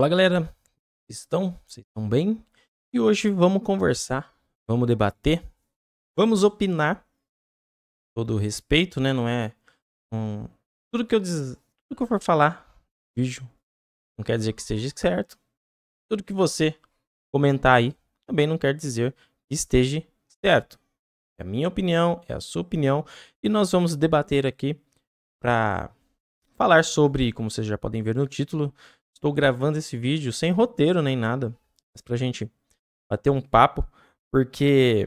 Olá, galera. Estão? Vocês estão bem? E hoje vamos conversar, vamos debater, vamos opinar. Todo respeito, né? Não é um... tudo que eu diz, tudo que eu for falar, vídeo, não quer dizer que esteja certo. Tudo que você comentar aí também não quer dizer que esteja certo. É a minha opinião, é a sua opinião e nós vamos debater aqui para falar sobre, como vocês já podem ver no título, Estou gravando esse vídeo sem roteiro nem nada, mas pra gente bater um papo, porque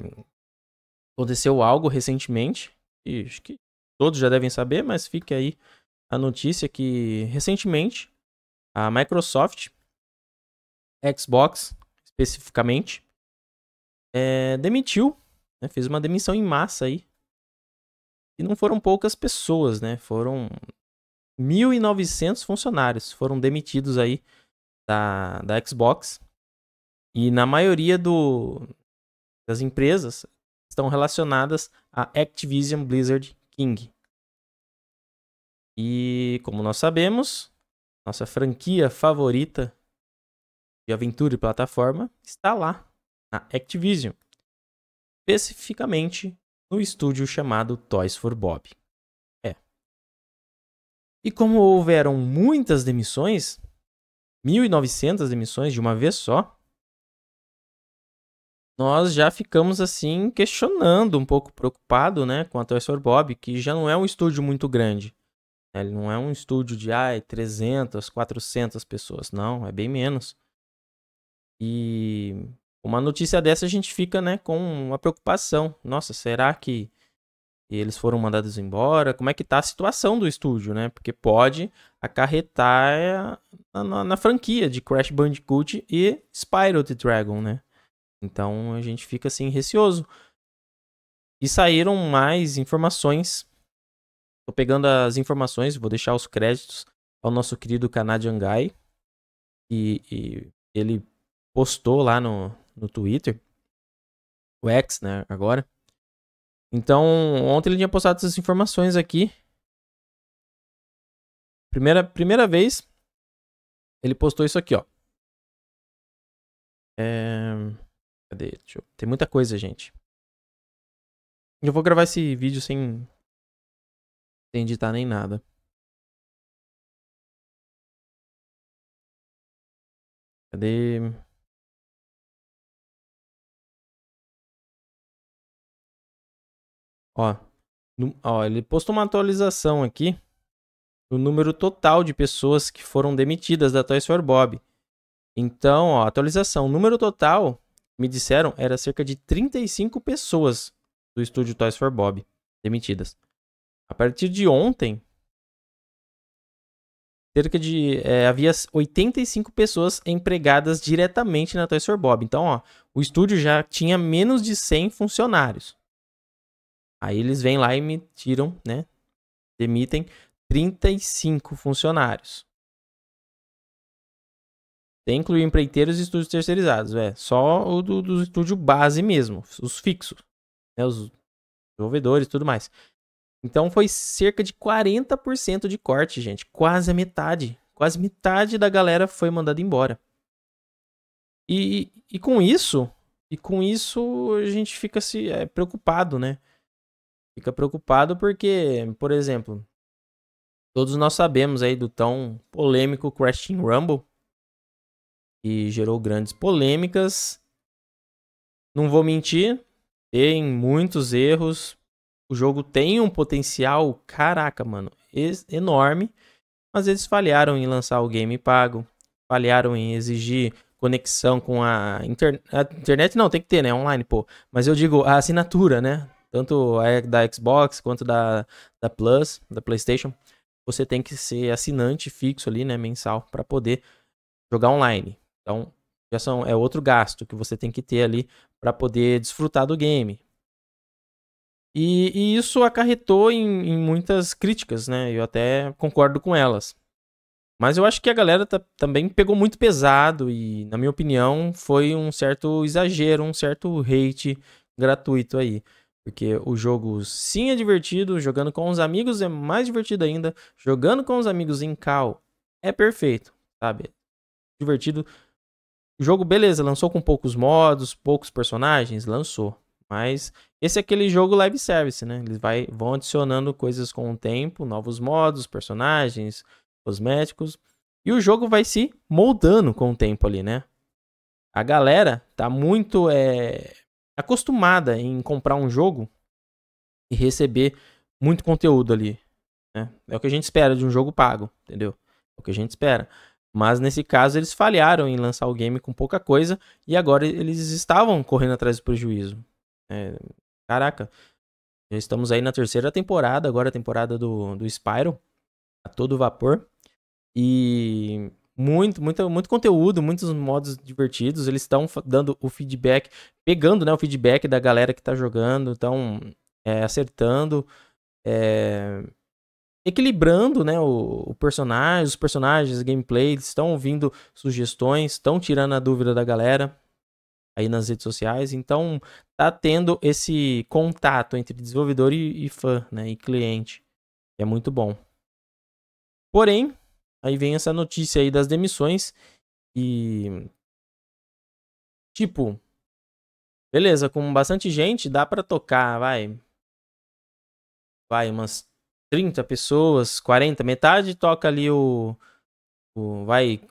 aconteceu algo recentemente, e acho que todos já devem saber, mas fica aí a notícia que recentemente a Microsoft, Xbox especificamente, é, demitiu, né, fez uma demissão em massa aí. E não foram poucas pessoas, né? Foram 1.900 funcionários foram demitidos aí da, da Xbox. E na maioria do, das empresas estão relacionadas a Activision Blizzard King. E como nós sabemos, nossa franquia favorita de aventura e plataforma está lá, na Activision. Especificamente no estúdio chamado Toys for Bob. E como houveram muitas demissões, 1.900 demissões de uma vez só, nós já ficamos assim questionando, um pouco preocupado, né, com a Toys for Bob, que já não é um estúdio muito grande. É, ele não é um estúdio de ai, 300, 400 pessoas, não, é bem menos. E uma notícia dessa a gente fica, né, com uma preocupação. Nossa, será que e eles foram mandados embora, como é que tá a situação do estúdio, né? Porque pode acarretar eh, na, na, na franquia de Crash Bandicoot e Spyro the Dragon, né? Então a gente fica assim receoso. E saíram mais informações. Tô pegando as informações, vou deixar os créditos ao nosso querido Canadian Guy. E, e ele postou lá no, no Twitter, o X, né, agora, então, ontem ele tinha postado essas informações aqui. Primeira, primeira vez, ele postou isso aqui, ó. É... Cadê? Deixa eu... Tem muita coisa, gente. Eu vou gravar esse vídeo sem, sem editar nem nada. Cadê? Ó, no, ó, ele postou uma atualização aqui do número total de pessoas que foram demitidas da Toys for Bob. Então, ó, atualização. O número total, me disseram, era cerca de 35 pessoas do estúdio Toys for Bob demitidas. A partir de ontem, cerca de. É, havia 85 pessoas empregadas diretamente na Toys for Bob. Então, ó, o estúdio já tinha menos de 100 funcionários. Aí eles vêm lá e me tiram, né? Demitem 35 funcionários. Tem incluir empreiteiros e estúdios terceirizados, é só o do, do estúdio base mesmo, os fixos, né, os desenvolvedores, tudo mais. Então foi cerca de 40% de corte, gente, quase a metade, quase metade da galera foi mandada embora. E, e com isso, e com isso a gente fica se é, preocupado, né? Fica preocupado porque, por exemplo, todos nós sabemos aí do tão polêmico Crash Team Rumble, que gerou grandes polêmicas. Não vou mentir, tem muitos erros. O jogo tem um potencial, caraca, mano, enorme. Mas eles falharam em lançar o game pago, falharam em exigir conexão com a, inter... a internet. Não, tem que ter, né? Online, pô. Mas eu digo a assinatura, né? tanto da Xbox quanto da, da Plus, da PlayStation, você tem que ser assinante fixo ali, né, mensal, para poder jogar online. Então, já são, é outro gasto que você tem que ter ali para poder desfrutar do game. E, e isso acarretou em, em, muitas críticas, né? Eu até concordo com elas. Mas eu acho que a galera tá, também pegou muito pesado e, na minha opinião, foi um certo exagero, um certo hate gratuito aí. Porque o jogo sim é divertido, jogando com os amigos é mais divertido ainda. Jogando com os amigos em cal é perfeito, sabe? Divertido. O jogo, beleza, lançou com poucos modos, poucos personagens, lançou. Mas esse é aquele jogo live service, né? Eles vai, vão adicionando coisas com o tempo, novos modos, personagens, cosméticos. E o jogo vai se moldando com o tempo ali, né? A galera tá muito é, acostumada em comprar um jogo e receber muito conteúdo ali. Né? É o que a gente espera de um jogo pago, entendeu? É o que a gente espera. Mas nesse caso eles falharam em lançar o game com pouca coisa e agora eles estavam correndo atrás do prejuízo. É, caraca, já estamos aí na terceira temporada, agora a temporada do, do Spyro, a todo vapor. E muito, muito, muito conteúdo, muitos modos divertidos. Eles estão dando o feedback, pegando né, o feedback da galera que está jogando, estão é, acertando, é, equilibrando né, o, o, personagem, os personagens, gameplay. Eles estão ouvindo sugestões, estão tirando a dúvida da galera aí nas redes sociais. Então, tá tendo esse contato entre desenvolvedor e, e fã, né, e cliente. É muito bom. Porém, Aí vem essa notícia aí das demissões e tipo, beleza, com bastante gente dá para tocar, vai. Vai umas 30 pessoas, 40, metade toca ali o, o vai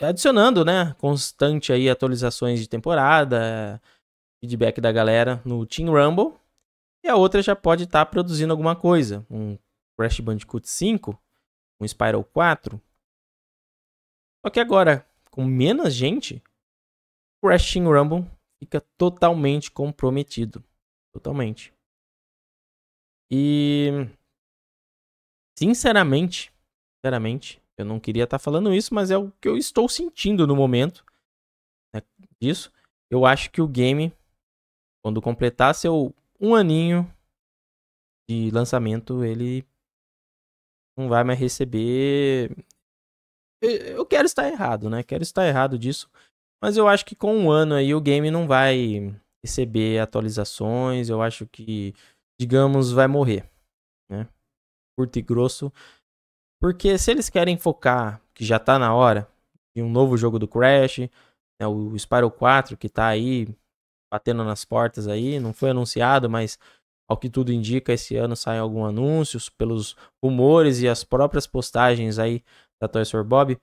adicionando, né, constante aí atualizações de temporada, feedback da galera no Team Rumble. E a outra já pode estar tá produzindo alguma coisa, um Crash Bandicoot 5, um Spiral 4, só que agora, com menos gente, Crash Team Rumble fica totalmente comprometido. Totalmente. E sinceramente, sinceramente, eu não queria estar tá falando isso, mas é o que eu estou sentindo no momento né, disso. Eu acho que o game, quando completar seu um aninho de lançamento, ele não vai mais receber eu quero estar errado, né? Quero estar errado disso. Mas eu acho que com um ano aí o game não vai receber atualizações. Eu acho que, digamos, vai morrer. Né? Curto e grosso. Porque se eles querem focar, que já tá na hora, em um novo jogo do Crash, né? o Spyro 4 que tá aí batendo nas portas aí, não foi anunciado, mas ao que tudo indica, esse ano saem alguns anúncios pelos rumores e as próprias postagens aí da Toys for Bob.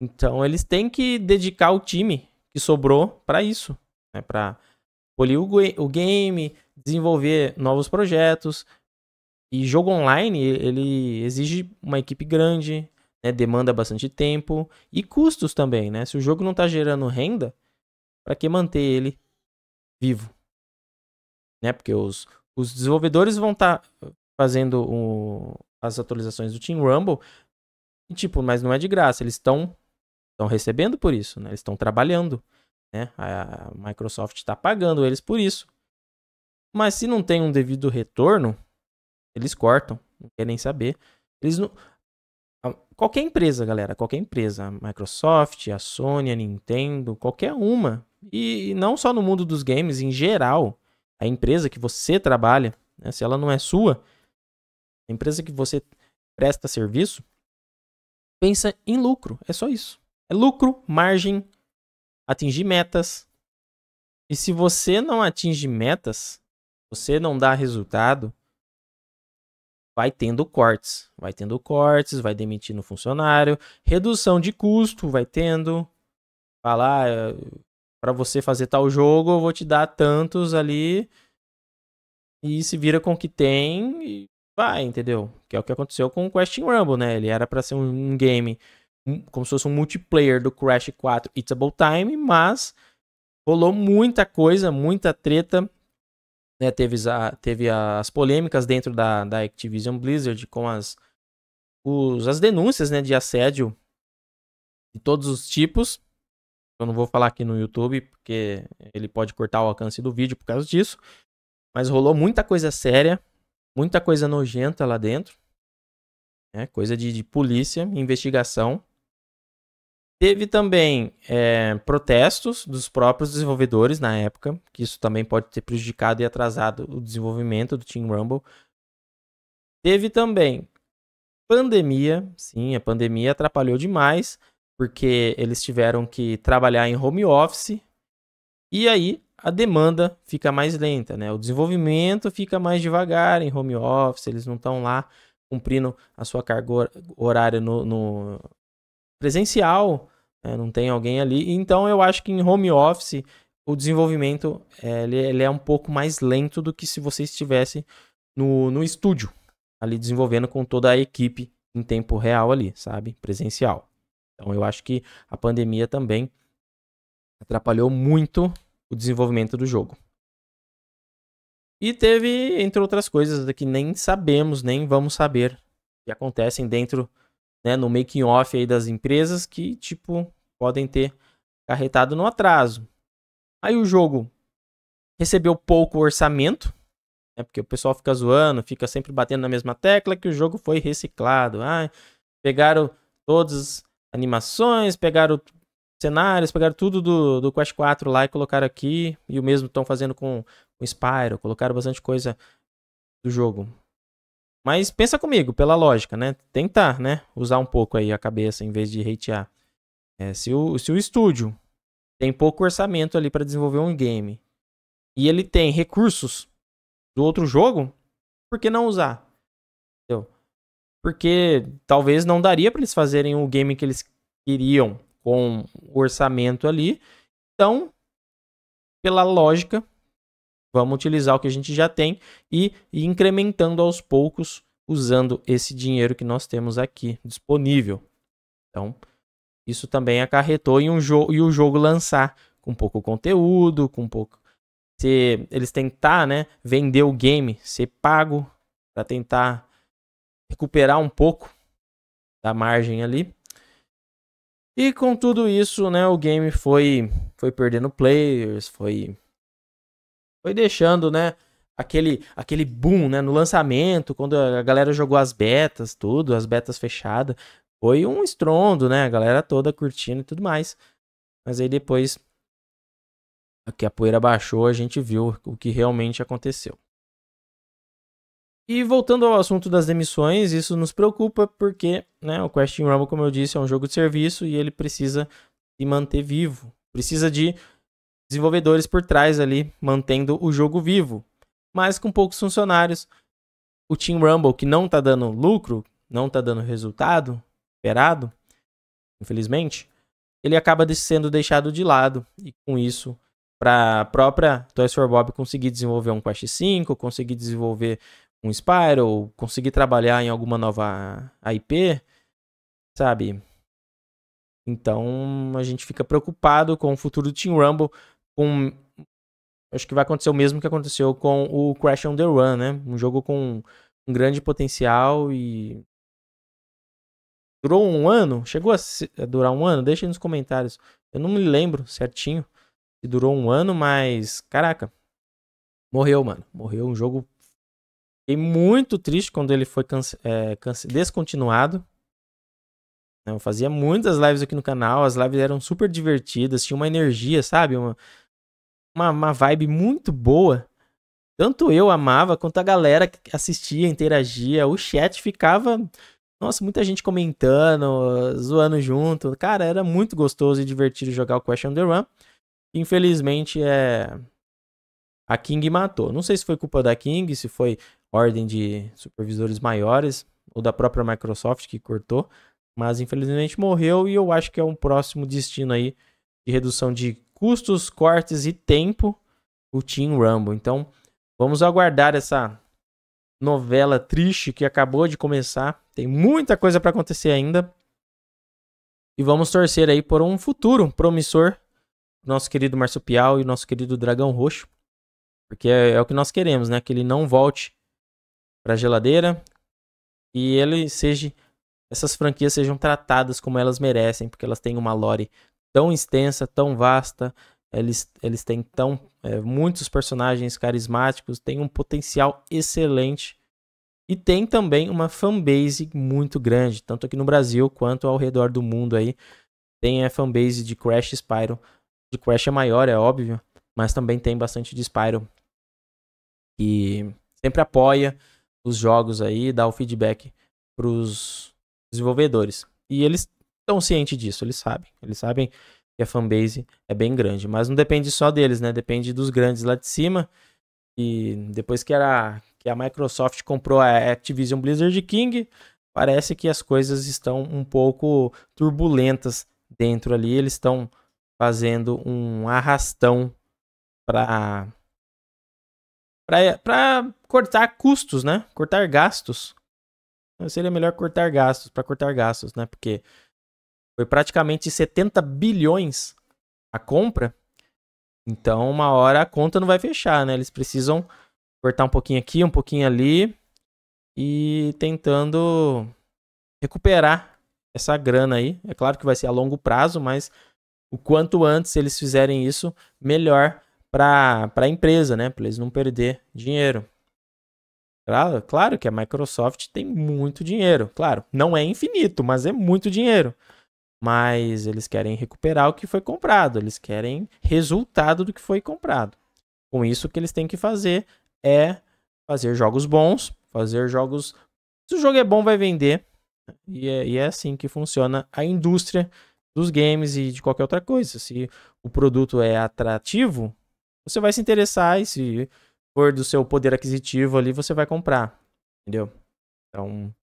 Então eles têm que dedicar o time que sobrou para isso, né? Para polir o, game, desenvolver novos projetos. E jogo online ele exige uma equipe grande, né? demanda bastante tempo e custos também, né? Se o jogo não está gerando renda, para que manter ele vivo? Né? Porque os, os desenvolvedores vão estar tá fazendo o, as atualizações do Team Rumble, e, tipo, mas não é de graça, eles estão estão recebendo por isso, né? Eles estão trabalhando, né? A Microsoft está pagando eles por isso. Mas se não tem um devido retorno, eles cortam, não querem saber. Eles não qualquer empresa, galera, qualquer empresa, a Microsoft, a Sony, a Nintendo, qualquer uma, e não só no mundo dos games, em geral, a empresa que você trabalha, né? se ela não é sua, a empresa que você presta serviço, pensa em lucro. É só isso. É lucro, margem, atingir metas. E se você não atinge metas, você não dá resultado, vai tendo cortes. Vai tendo cortes, vai demitindo funcionário, redução de custo, vai tendo. Falar, ah, para você fazer tal jogo, eu vou te dar tantos ali. E se vira com o que tem vai, entendeu? Que é o que aconteceu com o Crash Team Rumble, né? Ele era para ser um, um game como se fosse um multiplayer do Crash 4 It's About Time, mas rolou muita coisa, muita treta, né? Teve, a, teve as polêmicas dentro da, da Activision Blizzard com as, os, as denúncias né, de assédio de todos os tipos. Eu não vou falar aqui no YouTube, porque ele pode cortar o alcance do vídeo por causa disso. Mas rolou muita coisa séria muita coisa nojenta lá dentro. Né? Coisa de, de polícia, investigação. Teve também é, protestos dos próprios desenvolvedores na época, que isso também pode ter prejudicado e atrasado o desenvolvimento do Team Rumble. Teve também pandemia, sim, a pandemia atrapalhou demais, porque eles tiveram que trabalhar em home office. E aí, a demanda fica mais lenta, né? O desenvolvimento fica mais devagar em home office, eles não estão lá cumprindo a sua carga horária no, no presencial, né? não tem alguém ali. Então eu acho que em home office o desenvolvimento é, ele, ele, é um pouco mais lento do que se você estivesse no, no estúdio, ali desenvolvendo com toda a equipe em tempo real ali, sabe? Presencial. Então eu acho que a pandemia também atrapalhou muito o desenvolvimento do jogo. E teve, entre outras coisas, que nem sabemos, nem vamos saber que acontecem dentro, né, no making off aí das empresas que, tipo, podem ter carretado no atraso. Aí o jogo recebeu pouco orçamento, né, porque o pessoal fica zoando, fica sempre batendo na mesma tecla que o jogo foi reciclado. Ah, pegaram todas as animações, pegaram cenários, pegaram tudo do, do Quest 4 lá e colocaram aqui. E o mesmo estão fazendo com o Spyro, colocaram bastante coisa do jogo. Mas pensa comigo, pela lógica, né? Tentar, né? Usar um pouco aí a cabeça em vez de hatear. É, se, o, se o estúdio tem pouco orçamento ali para desenvolver um game e ele tem recursos do outro jogo, por que não usar? Entendeu? Porque talvez não daria para eles fazerem o game que eles queriam com o orçamento ali. Então, pela lógica, vamos utilizar o que a gente já tem e, ir incrementando aos poucos usando esse dinheiro que nós temos aqui disponível. Então, isso também acarretou em um jogo e o jogo lançar com pouco conteúdo, com pouco se eles tentar, né, vender o game, ser pago para tentar recuperar um pouco da margem ali. E com tudo isso, né, o game foi foi perdendo players, foi foi deixando, né, aquele aquele boom, né, no lançamento, quando a galera jogou as betas, tudo, as betas fechadas, foi um estrondo, né, a galera toda curtindo e tudo mais. Mas aí depois que a poeira baixou, a gente viu o que realmente aconteceu. E voltando ao assunto das demissões, isso nos preocupa porque né, o Question Rumble, como eu disse, é um jogo de serviço e ele precisa se manter vivo. Precisa de desenvolvedores por trás ali, mantendo o jogo vivo. Mas com poucos funcionários, o Team Rumble, que não está dando lucro, não está dando resultado esperado, infelizmente, ele acaba sendo deixado de lado. E com isso, para a própria Toys for Bob conseguir desenvolver um Quest 5, conseguir desenvolver um Spyro, ou conseguir trabalhar em alguma nova IP, sabe? Então a gente fica preocupado com o futuro do Team Rumble, com acho que vai acontecer o mesmo que aconteceu com o Crash on the Run, né? Um jogo com um grande potencial e durou um ano, chegou a durar um ano, deixa aí nos comentários. Eu não me lembro certinho se durou um ano, mas caraca, morreu, mano. Morreu um jogo Fiquei muito triste quando ele foi é, descontinuado. Eu fazia muitas lives aqui no canal, as lives eram super divertidas, tinha uma energia, sabe? Uma, uma, uma vibe muito boa. Tanto eu amava, quanto a galera que assistia, interagia. O chat ficava. Nossa, muita gente comentando, zoando junto. Cara, era muito gostoso e divertido jogar o Question the Run. Infelizmente, é. A King matou. Não sei se foi culpa da King, se foi ordem de supervisores maiores, ou da própria Microsoft que cortou, mas infelizmente morreu e eu acho que é um próximo destino aí de redução de custos, cortes e tempo, o Team Rumble. Então, vamos aguardar essa novela triste que acabou de começar. Tem muita coisa para acontecer ainda. E vamos torcer aí por um futuro promissor nosso querido marsupial e nosso querido dragão roxo, porque é, é o que nós queremos, né? Que ele não volte para a geladeira e ele seja essas franquias sejam tratadas como elas merecem, porque elas têm uma lore tão extensa, tão vasta, eles, eles têm tão é, muitos personagens carismáticos, têm um potencial excelente e tem também uma fanbase muito grande, tanto aqui no Brasil quanto ao redor do mundo aí. Tem a fanbase de Crash Spyro, de Crash é maior, é óbvio, mas também tem bastante de Spyro que sempre apoia, os jogos aí, dar o feedback pros desenvolvedores. E eles estão cientes disso, eles sabem. Eles sabem que a fanbase é bem grande. Mas não depende só deles, né? Depende dos grandes lá de cima. E depois que, era, que a Microsoft comprou a Activision Blizzard King, parece que as coisas estão um pouco turbulentas dentro ali. Eles estão fazendo um arrastão para para cortar custos, né? Cortar gastos. Então, seria melhor cortar gastos, para cortar gastos, né? Porque foi praticamente 70 bilhões a compra. Então, uma hora a conta não vai fechar, né? Eles precisam cortar um pouquinho aqui, um pouquinho ali e tentando recuperar essa grana aí. É claro que vai ser a longo prazo, mas o quanto antes eles fizerem isso, melhor para a empresa, né? Para eles não perder dinheiro. Claro, claro que a Microsoft tem muito dinheiro. Claro, não é infinito, mas é muito dinheiro. Mas eles querem recuperar o que foi comprado, eles querem resultado do que foi comprado. Com isso, o que eles têm que fazer é fazer jogos bons, fazer jogos. Se o jogo é bom, vai vender. E é, e é assim que funciona a indústria dos games e de qualquer outra coisa. Se o produto é atrativo, você vai se interessar e se for do seu poder aquisitivo ali, você vai comprar, entendeu? Então,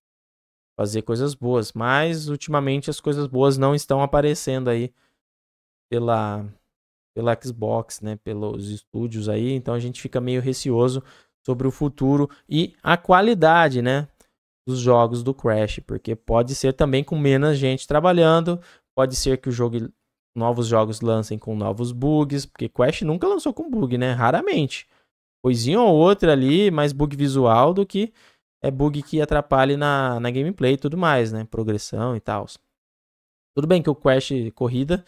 fazer coisas boas. Mas, ultimamente, as coisas boas não estão aparecendo aí pela, pela Xbox, né? Pelos estúdios aí. Então, a gente fica meio receoso sobre o futuro e a qualidade, né? Dos jogos do Crash, porque pode ser também com menos gente trabalhando, pode ser que o jogo novos jogos lancem com novos bugs, porque Crash nunca lançou com bug, né? Raramente coisinha ou outra ali, mais bug visual do que é bug que atrapalhe na, na gameplay e tudo mais, né? Progressão e tal. Tudo bem que o quest Corrida,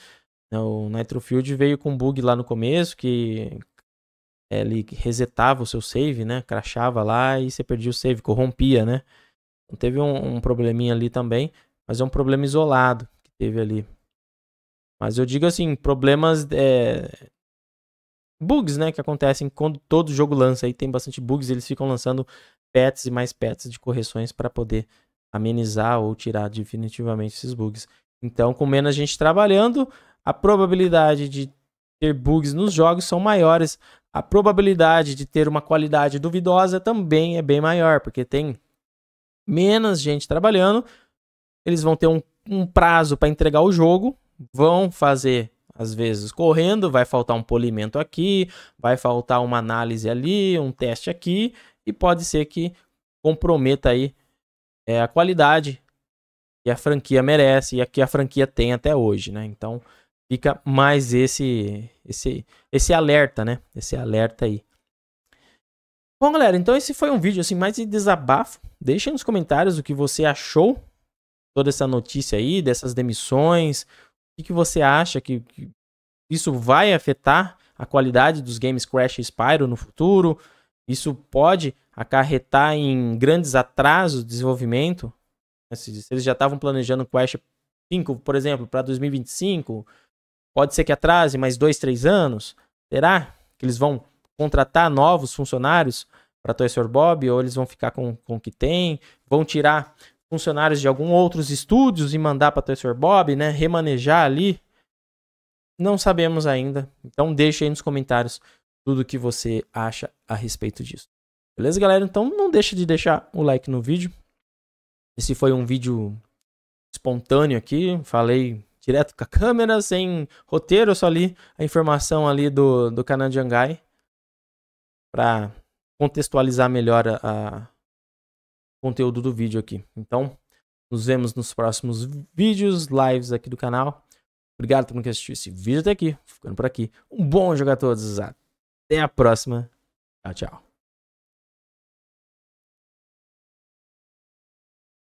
né, o Nitro Field veio com bug lá no começo que é, ele resetava o seu save, né? Crashava lá e você perdia o save, corrompia, né? Então, teve um, um probleminha ali também, mas é um problema isolado que teve ali. Mas eu digo assim, problemas é, bugs, né, que acontecem quando todo jogo lança aí tem bastante bugs, eles ficam lançando pets e mais pets de correções para poder amenizar ou tirar definitivamente esses bugs. Então, com menos gente trabalhando, a probabilidade de ter bugs nos jogos são maiores, a probabilidade de ter uma qualidade duvidosa também é bem maior, porque tem menos gente trabalhando, eles vão ter um, um prazo para entregar o jogo, vão fazer às vezes correndo, vai faltar um polimento aqui, vai faltar uma análise ali, um teste aqui, e pode ser que comprometa aí é, a qualidade que a franquia merece e a que a franquia tem até hoje, né? Então fica mais esse esse esse alerta, né? Esse alerta aí. Bom, galera, então esse foi um vídeo assim mais de desabafo. Deixem nos comentários o que você achou toda essa notícia aí dessas demissões, que, que você acha que, que, isso vai afetar a qualidade dos games Crash e Spyro no futuro? Isso pode acarretar em grandes atrasos de desenvolvimento? Assim, se eles já estavam planejando Crash 5, por exemplo, para 2025, pode ser que atrase mais dois, três anos? Será que eles vão contratar novos funcionários para Toy Story Bob ou eles vão ficar com, com o que tem? Vão tirar funcionários de algum outros estúdios e mandar para Professor Bob, né? Remanejar ali. Não sabemos ainda. Então deixa aí nos comentários tudo que você acha a respeito disso. Beleza, galera? Então não deixa de deixar o like no vídeo. Esse foi um vídeo espontâneo aqui. Falei direto com a câmera, sem roteiro, só li a informação ali do, do de Angai. para contextualizar melhor a, conteúdo do vídeo aqui. Então, nos vemos nos próximos vídeos, lives aqui do canal. Obrigado por que assistiu esse vídeo até aqui. Ficando por aqui. Um bom jogo a todos. Até a próxima. Tchau, tchau.